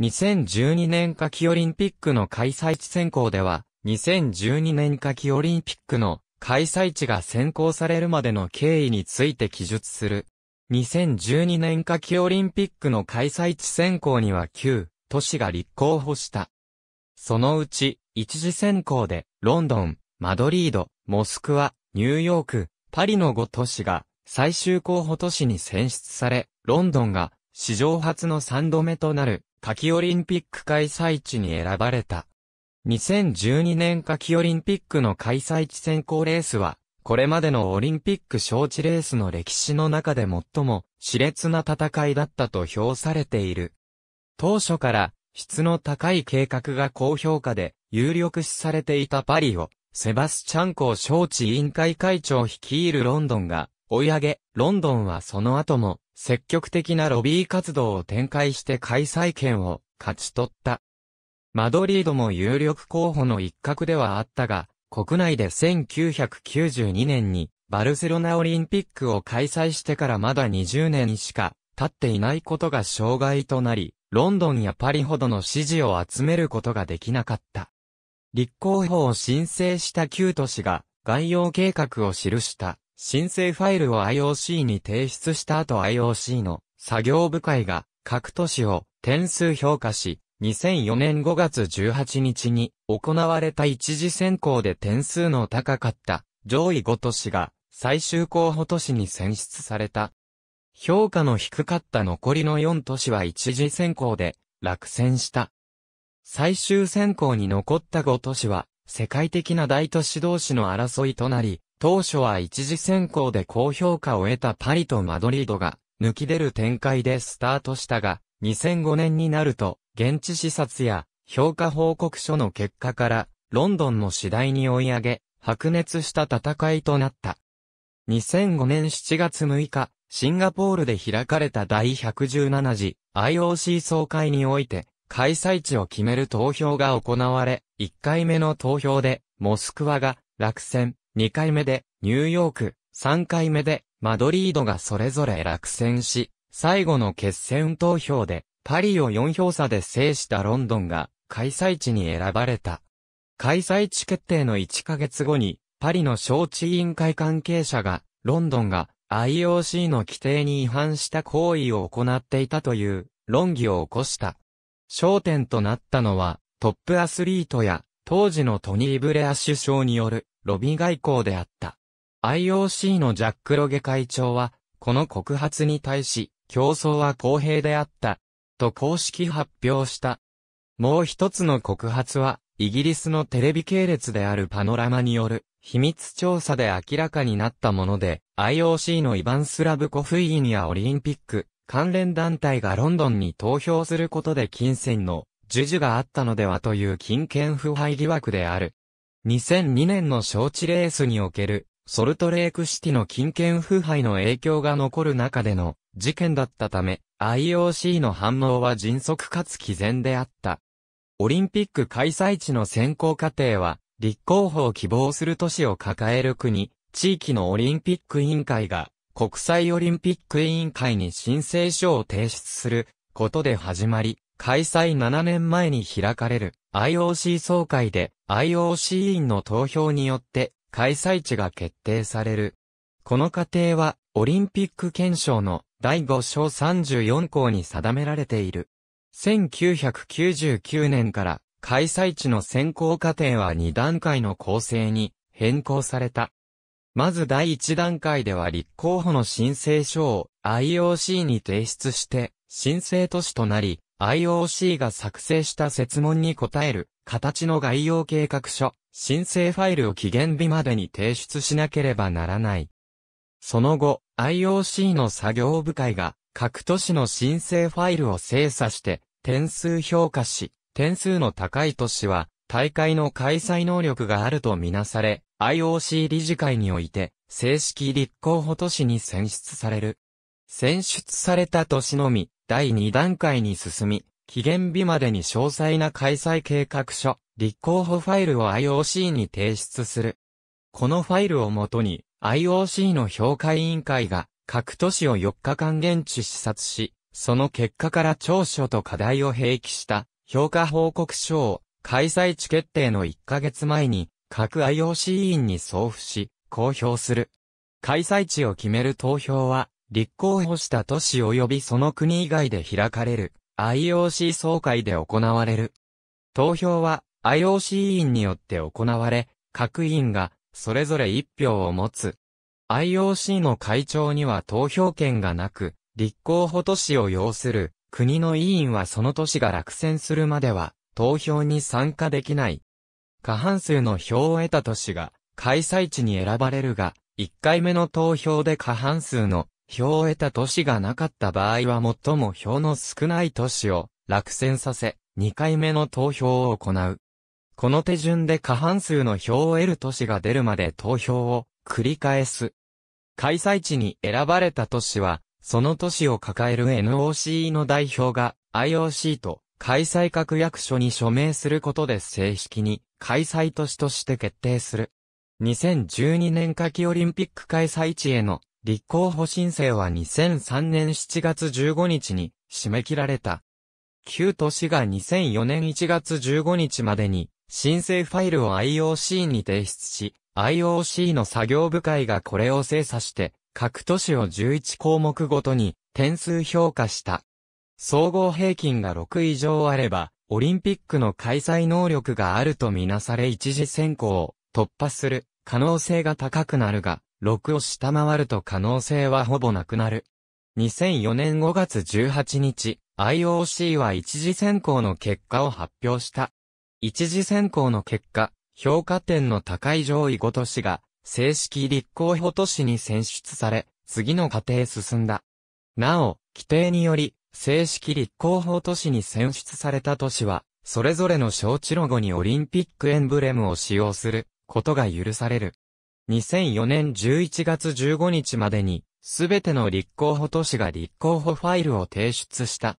2012年夏季オリンピックの開催地選考では、2012年夏季オリンピックの開催地が選考されるまでの経緯について記述する。2012年夏季オリンピックの開催地選考には9都市が立候補した。そのうち、一次選考で、ロンドン、マドリード、モスクワ、ニューヨーク、パリの5都市が最終候補都市に選出され、ロンドンが史上初の3度目となる夏季オリンピック開催地に選ばれた。2012年夏季オリンピックの開催地選考レースは、これまでのオリンピック招致レースの歴史の中で最も熾烈な戦いだったと評されている。当初から質の高い計画が高評価で有力視されていたパリを、セバスチャンコ招致委員会会長率いるロンドンが追い上げ、ロンドンはその後も積極的なロビー活動を展開して開催権を勝ち取った。マドリードも有力候補の一角ではあったが、国内で1992年にバルセロナオリンピックを開催してからまだ20年しか経っていないことが障害となり、ロンドンやパリほどの支持を集めることができなかった。立候補を申請した9都市が概要計画を記した。申請ファイルを IOC に提出した後 IOC の作業部会が各都市を点数評価し、2004年5月18日に行われた一次選考で点数の高かった上位5都市が最終候補都市に選出された。評価の低かった残りの4都市は一次選考で落選した。最終選考に残った5都市は世界的な大都市同士の争いとなり、当初は一次選考で高評価を得たパリとマドリードが抜き出る展開でスタートしたが、2005年になると、現地視察や評価報告書の結果から、ロンドンも次第に追い上げ、白熱した戦いとなった。2005年7月6日、シンガポールで開かれた第117次 IOC 総会において、開催地を決める投票が行われ、1回目の投票で、モスクワが落選。2回目でニューヨーク、3回目でマドリードがそれぞれ落選し、最後の決戦投票でパリを4票差で制したロンドンが開催地に選ばれた。開催地決定の1ヶ月後に、パリの招致委員会関係者が、ロンドンが IOC の規定に違反した行為を行っていたという論議を起こした。焦点となったのは、トップアスリートや、当時のトニー・ブレア首相によるロビー外交であった。IOC のジャック・ロゲ会長は、この告発に対し、競争は公平であった、と公式発表した。もう一つの告発は、イギリスのテレビ系列であるパノラマによる秘密調査で明らかになったもので、IOC のイバン・スラブコフィーニやオリンピック関連団体がロンドンに投票することで金銭の授受があったのではという金権腐敗疑惑である。2002年の招致レースにおける、ソルトレークシティの金券腐敗の影響が残る中での事件だったため、IOC の反応は迅速かつ毅然であった。オリンピック開催地の選考過程は、立候補を希望する都市を抱える国、地域のオリンピック委員会が、国際オリンピック委員会に申請書を提出することで始まり、開催7年前に開かれる。IOC 総会で IOC 委員の投票によって開催地が決定される。この過程はオリンピック憲章の第5章34項に定められている。1999年から開催地の選考過程は2段階の構成に変更された。まず第1段階では立候補の申請書を IOC に提出して申請都市となり、IOC が作成した設問に答える形の概要計画書、申請ファイルを期限日までに提出しなければならない。その後、IOC の作業部会が各都市の申請ファイルを精査して点数評価し、点数の高い都市は大会の開催能力があるとみなされ、IOC 理事会において正式立候補都市に選出される。選出された年のみ、第2段階に進み、期限日までに詳細な開催計画書、立候補ファイルを IOC に提出する。このファイルをもとに、IOC の評価委員会が、各都市を4日間現地視察し、その結果から長所と課題を併記した評価報告書を開催地決定の1ヶ月前に各 IOC 委員に送付し公表する。開催地を決める投票は立候補した都市及びその国以外で開かれる IOC 総会で行われる。投票は IOC 委員によって行われ、各委員がそれぞれ1票を持つ。IOC の会長には投票権がなく、立候補都市を要する国の委員はその都市が落選するまでは投票に参加できない。過半数の票を得た都市が開催地に選ばれるが、1回目の投票で過半数の票を得た都市がなかった場合は最も票の少ない都市を落選させ、2回目の投票を行う。この手順で過半数の票を得る都市が出るまで投票を繰り返す。開催地に選ばれた都市は、その都市を抱える NOC の代表が IOC と開催確約書に署名することで正式に開催都市として決定する。2012年夏季オリンピック開催地への立候補申請は2003年7月15日に締め切られた。旧都市が2004年1月15日までに申請ファイルを IOC に提出し、IOC の作業部会がこれを精査して、各都市を11項目ごとに点数評価した。総合平均が6以上あれば、オリンピックの開催能力があるとみなされ一時選考を突破する可能性が高くなるが、6を下回ると可能性はほぼなくなる。2004年5月18日、IOC は一次選考の結果を発表した。一次選考の結果、評価点の高い上位5都市が、正式立候補都市に選出され、次の過程へ進んだ。なお、規定により、正式立候補都市に選出された都市は、それぞれの招致ロゴにオリンピックエンブレムを使用することが許される。2004年11月15日までに、すべての立候補都市が立候補ファイルを提出した。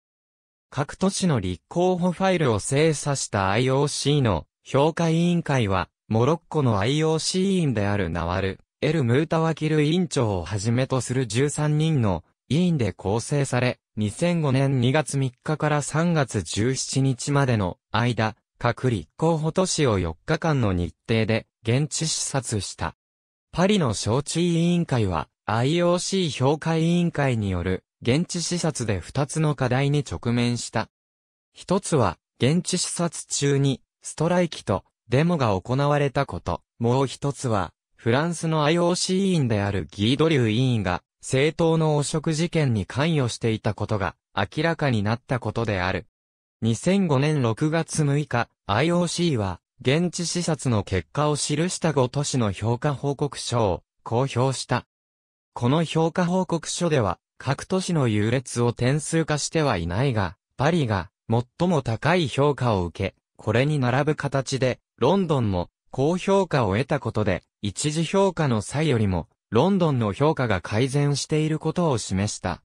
各都市の立候補ファイルを精査した IOC の評価委員会は、モロッコの IOC 委員であるナワル、エル・ムータワキル委員長をはじめとする13人の委員で構成され、2005年2月3日から3月17日までの間、各立候補都市を4日間の日程で現地視察した。パリの招致委員会は IOC 評価委員会による現地視察で2つの課題に直面した。1つは現地視察中にストライキとデモが行われたこと。もう1つはフランスの IOC 委員であるギードリュー委員が政党の汚職事件に関与していたことが明らかになったことである。2005年6月6日、IOC は現地視察の結果を記した5都市の評価報告書を公表した。この評価報告書では、各都市の優劣を点数化してはいないが、パリが最も高い評価を受け、これに並ぶ形で、ロンドンも高評価を得たことで、一時評価の際よりも、ロンドンの評価が改善していることを示した。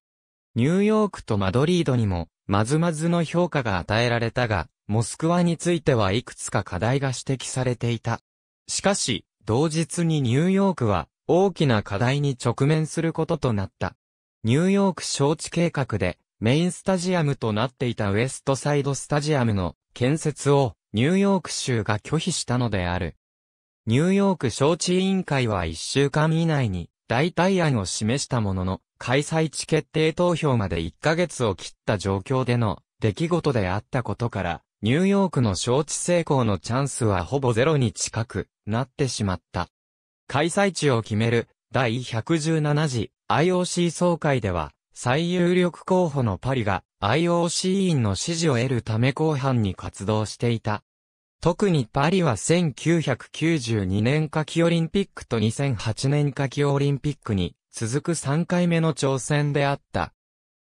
ニューヨークとマドリードにも、まずまずの評価が与えられたが、モスクワについてはいくつか課題が指摘されていた。しかし、同日にニューヨークは大きな課題に直面することとなった。ニューヨーク招致計画でメインスタジアムとなっていたウエストサイドスタジアムの建設をニューヨーク州が拒否したのである。ニューヨーク招致委員会は1週間以内に代替案を示したものの、開催地決定投票まで1ヶ月を切った状況での出来事であったことから、ニューヨークの招致成功のチャンスはほぼゼロに近くなってしまった。開催地を決める第117次 IOC 総会では最有力候補のパリが IOC 委員の支持を得るため後半に活動していた。特にパリは1992年夏季オリンピックと2008年夏季オリンピックに続く3回目の挑戦であった。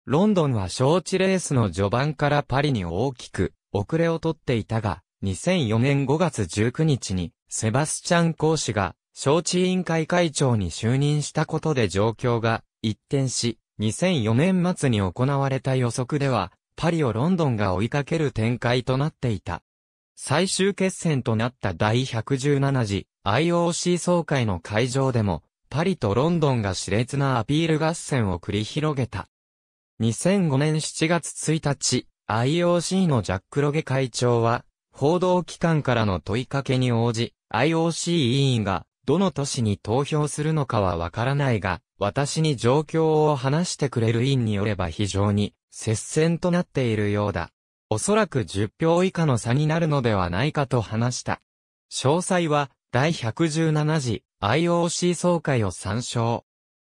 ロンドンは招致レースの序盤からパリに大きく遅れをとっていたが、2004年5月19日に、セバスチャン講師が、招致委員会会長に就任したことで状況が一転し、2004年末に行われた予測では、パリをロンドンが追いかける展開となっていた。最終決戦となった第117次 IOC 総会の会場でも、パリとロンドンが熾烈なアピール合戦を繰り広げた。2005年7月1日、IOC のジャック・ロゲ会長は、報道機関からの問いかけに応じ、IOC 委員が、どの都市に投票するのかはわからないが、私に状況を話してくれる委員によれば非常に、接戦となっているようだ。おそらく10票以下の差になるのではないかと話した。詳細は、第117次 IOC 総会を参照。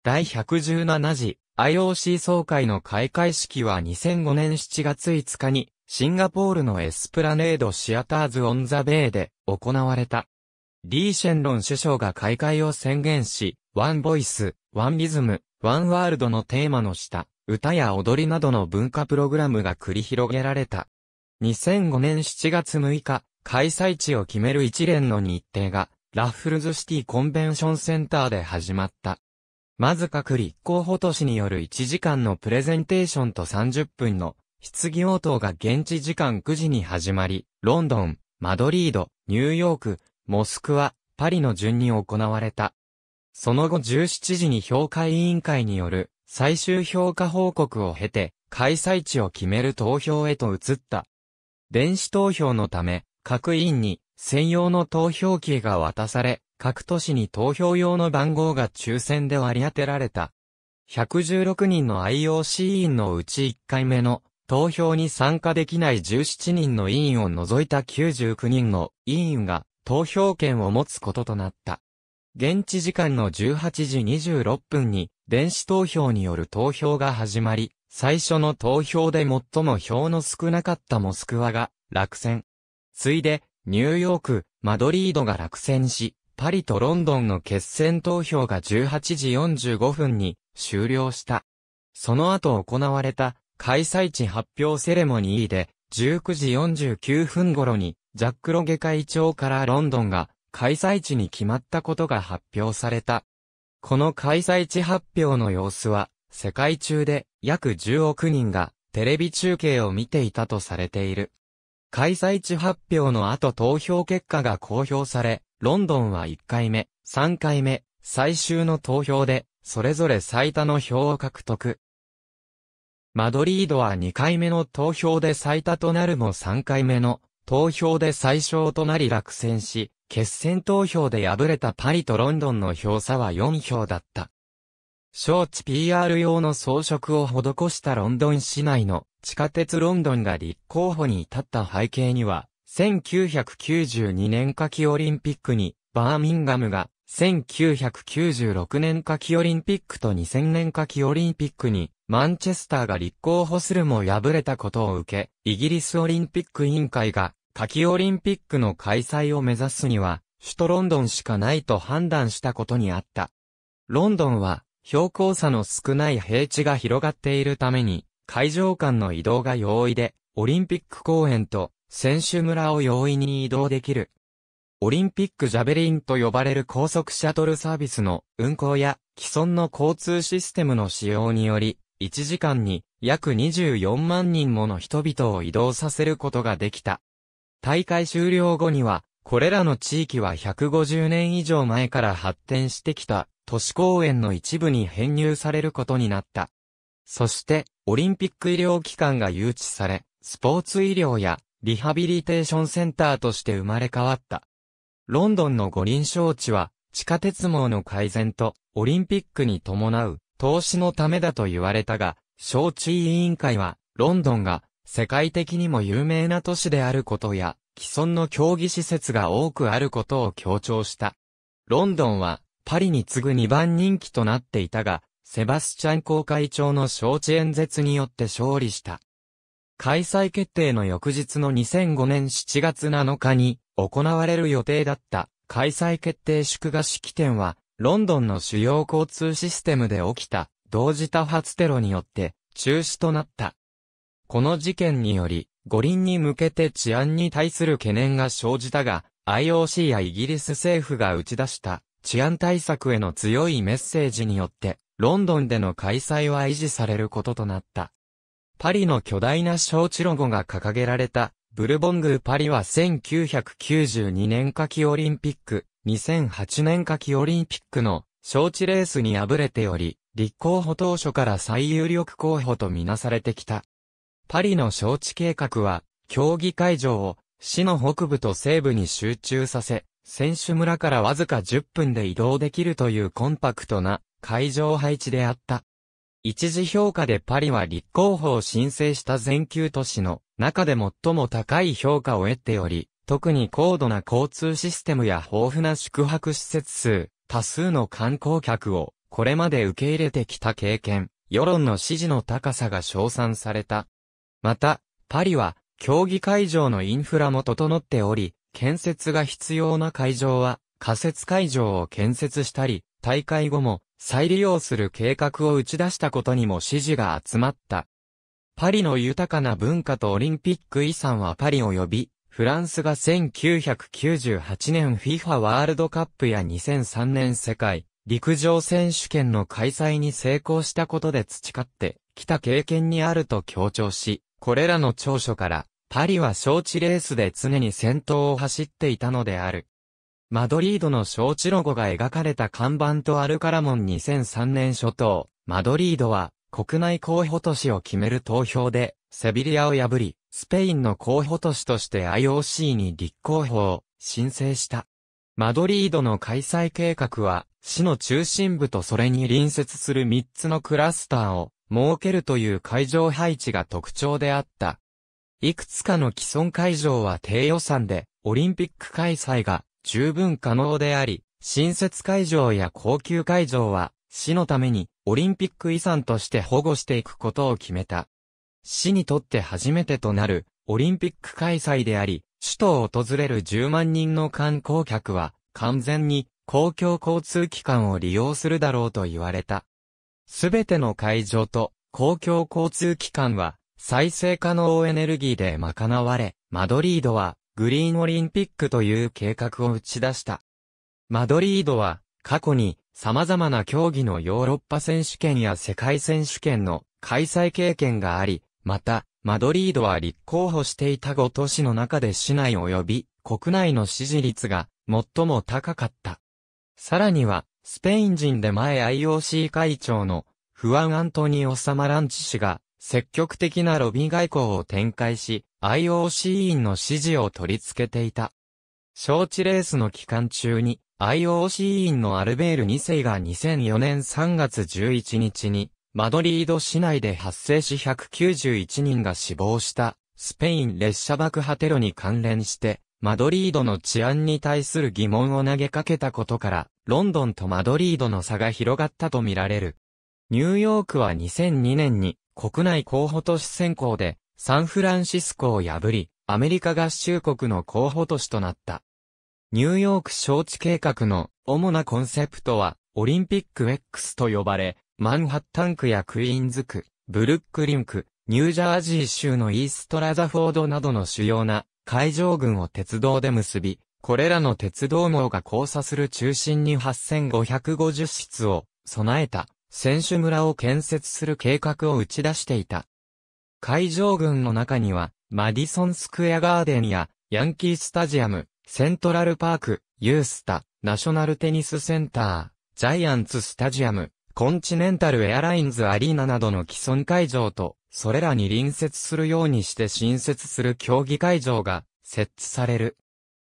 第117次 IOC 総会の開会式は2005年7月5日に、シンガポールのエスプラネードシアターズ・オン・ザ・ベイで行われた。リー・シェンロン首相が開会を宣言し、ワンボイス、ワンリズム、ワンワールドのテーマの下、歌や踊りなどの文化プログラムが繰り広げられた。2005年7月6日、開催地を決める一連の日程が、ラッフルズシティコンベンションセンターで始まった。まず各立候補都市による1時間のプレゼンテーションと30分の質疑応答が現地時間9時に始まり、ロンドン、マドリード、ニューヨーク、モスクワ、パリの順に行われた。その後17時に評価委員会による最終評価報告を経て、開催地を決める投票へと移った。電子投票のため、各委員に専用の投票機が渡され、各都市に投票用の番号が抽選で割り当てられた。116人の IOC 委員のうち1回目の投票に参加できない17人の委員を除いた99人の委員が投票権を持つこととなった。現地時間の18時26分に電子投票による投票が始まり、最初の投票で最も票の少なかったモスクワが落選。ついで、ニューヨーク、マドリードが落選し、パリとロンドンの決選投票が18時45分に終了した。その後行われた開催地発表セレモニーで19時49分頃にジャック・ロゲ会長からロンドンが開催地に決まったことが発表された。この開催地発表の様子は世界中で約10億人がテレビ中継を見ていたとされている。開催地発表の後投票結果が公表され、ロンドンは1回目、3回目、最終の投票で、それぞれ最多の票を獲得。マドリードは2回目の投票で最多となるも3回目の投票で最小となり落選し、決選投票で敗れたパリとロンドンの票差は4票だった。招致 PR 用の装飾を施したロンドン市内の地下鉄ロンドンが立候補に至った背景には、1992年夏季オリンピックに、バーミンガムが、1996年夏季オリンピックと2000年夏季オリンピックに、マンチェスターが立候補するも敗れたことを受け、イギリスオリンピック委員会が、夏季オリンピックの開催を目指すには、首都ロンドンしかないと判断したことにあった。ロンドンは、標高差の少ない平地が広がっているために、会場間の移動が容易で、オリンピック公園と選手村を容易に移動できる。オリンピックジャベリンと呼ばれる高速シャトルサービスの運行や既存の交通システムの使用により、1時間に約24万人もの人々を移動させることができた。大会終了後には、これらの地域は150年以上前から発展してきた都市公園の一部に編入されることになった。そして、オリンピック医療機関が誘致され、スポーツ医療やリハビリテーションセンターとして生まれ変わった。ロンドンの五輪招致は、地下鉄網の改善と、オリンピックに伴う、投資のためだと言われたが、招致委員会は、ロンドンが、世界的にも有名な都市であることや、既存の競技施設が多くあることを強調した。ロンドンは、パリに次ぐ2番人気となっていたが、セバスチャン公会長の招致演説によって勝利した。開催決定の翌日の2005年7月7日に行われる予定だった開催決定祝賀式典は、ロンドンの主要交通システムで起きた同時多発テロによって中止となった。この事件により、五輪に向けて治安に対する懸念が生じたが、IOC やイギリス政府が打ち出した治安対策への強いメッセージによって、ロンドンでの開催は維持されることとなった。パリの巨大な招致ロゴが掲げられた、ブルボングーパリは1992年夏季オリンピック、2008年夏季オリンピックの招致レースに敗れており、立候補当初から最有力候補とみなされてきた。パリの招致計画は、競技会場を市の北部と西部に集中させ、選手村からわずか10分で移動できるというコンパクトな会場配置であった。一次評価でパリは立候補を申請した全球都市の中で最も高い評価を得ており、特に高度な交通システムや豊富な宿泊施設数、多数の観光客をこれまで受け入れてきた経験、世論の支持の高さが称賛された。また、パリは競技会場のインフラも整っており、建設が必要な会場は仮設会場を建設したり、大会後も再利用する計画を打ち出したことにも支持が集まった。パリの豊かな文化とオリンピック遺産はパリ及び、フランスが1998年 FIFA ワールドカップや2003年世界陸上選手権の開催に成功したことで培ってきた経験にあると強調し、これらの長所からパリは招致レースで常に先頭を走っていたのである。マドリードの招致ロゴが描かれた看板とアルカラモン2003年初頭、マドリードは国内候補都市を決める投票で、セビリアを破り、スペインの候補都市として IOC に立候補を申請した。マドリードの開催計画は、市の中心部とそれに隣接する3つのクラスターを設けるという会場配置が特徴であった。いくつかの既存会場は低予算で、オリンピック開催が十分可能であり、新設会場や高級会場は、市のためにオリンピック遺産として保護していくことを決めた。市にとって初めてとなるオリンピック開催であり、首都を訪れる10万人の観光客は完全に公共交通機関を利用するだろうと言われた。すべての会場と公共交通機関は再生可能エネルギーで賄われ、マドリードはグリーンオリンピックという計画を打ち出した。マドリードは、過去に様々な競技のヨーロッパ選手権や世界選手権の開催経験があり、また、マドリードは立候補していた5都市の中で市内及び国内の支持率が最も高かった。さらには、スペイン人で前 IOC 会長のフアン・アントニオ・サマランチ氏が積極的なロビー外交を展開し、IOC 員の支持を取り付けていた。招致レースの期間中に、IOC 員のアルベール2世が2004年3月11日に、マドリード市内で発生し191人が死亡した、スペイン列車爆破テロに関連して、マドリードの治安に対する疑問を投げかけたことから、ロンドンとマドリードの差が広がったとみられる。ニューヨークは2002年に国内候補都市選考でサンフランシスコを破り、アメリカ合衆国の候補都市となった。ニューヨーク招致計画の主なコンセプトは、オリンピック X と呼ばれ、マンハッタン区やクイーンズ区、ブルックリン区、ニュージャージー州のイーストラザフォードなどの主要な海上軍を鉄道で結び、これらの鉄道網が交差する中心に8550室を備えた選手村を建設する計画を打ち出していた。会場群の中には、マディソンスクエアガーデンや、ヤンキースタジアム、セントラルパーク、ユースタ、ナショナルテニスセンター、ジャイアンツスタジアム、コンチネンタルエアラインズアリーナなどの既存会場と、それらに隣接するようにして新設する競技会場が設置される。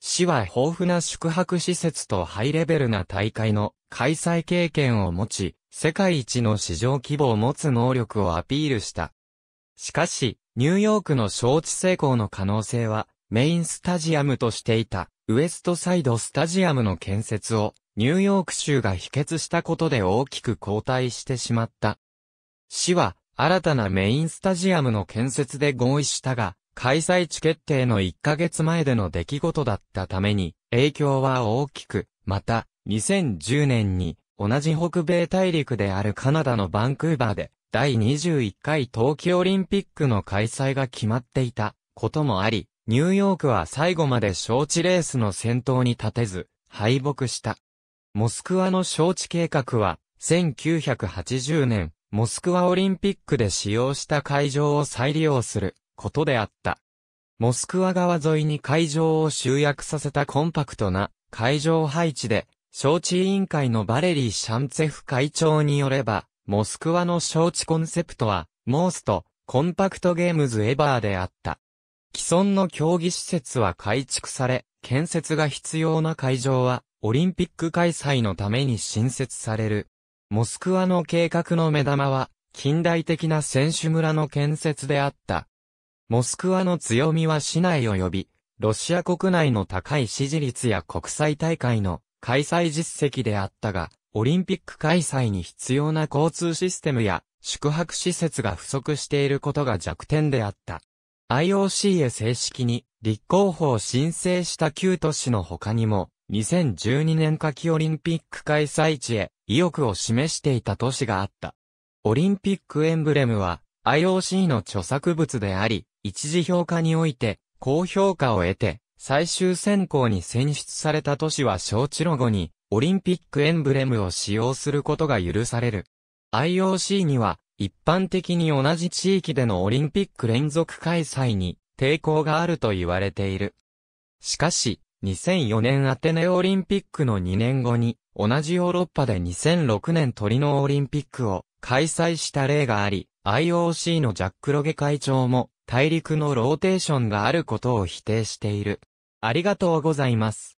市は豊富な宿泊施設とハイレベルな大会の開催経験を持ち、世界一の市場規模を持つ能力をアピールした。しかし、ニューヨークの招致成功の可能性は、メインスタジアムとしていた、ウエストサイドスタジアムの建設を、ニューヨーク州が否決したことで大きく後退してしまった。市は、新たなメインスタジアムの建設で合意したが、開催地決定の1ヶ月前での出来事だったために、影響は大きく、また、2010年に同じ北米大陸であるカナダのバンクーバーで第21回冬季オリンピックの開催が決まっていたこともあり、ニューヨークは最後まで招致レースの先頭に立てず、敗北した。モスクワの招致計画は、1980年、モスクワオリンピックで使用した会場を再利用することであった。モスクワ川沿いに会場を集約させたコンパクトな会場配置で招致委員会のバレリー・シャンツェフ会長によれば、モスクワの招致コンセプトは、モースト、コンパクトゲームズ・エバーであった。既存の競技施設は改築され、建設が必要な会場は、オリンピック開催のために新設される。モスクワの計画の目玉は、近代的な選手村の建設であった。モスクワの強みは市内及び、ロシア国内の高い支持率や国際大会の開催実績であったが、オリンピック開催に必要な交通システムや宿泊施設が不足していることが弱点であった。IOC へ正式に立候補を申請した旧都市の他にも、2012年夏季オリンピック開催地へ意欲を示していた都市があった。オリンピックエンブレムは IOC の著作物であり、一次評価において高評価を得て最終選考に選出された都市は招致ロゴに、オリンピックエンブレムを使用することが許される。IOC には、一般的に同じ地域でのオリンピック連続開催に抵抗があると言われている。しかし、2004年アテネオリンピックの2年後に、同じヨーロッパで2006年トリノオリンピックを開催した例があり、IOC のジャック・ロゲ会長も大陸のローテーションがあることを否定している。ありがとうございます。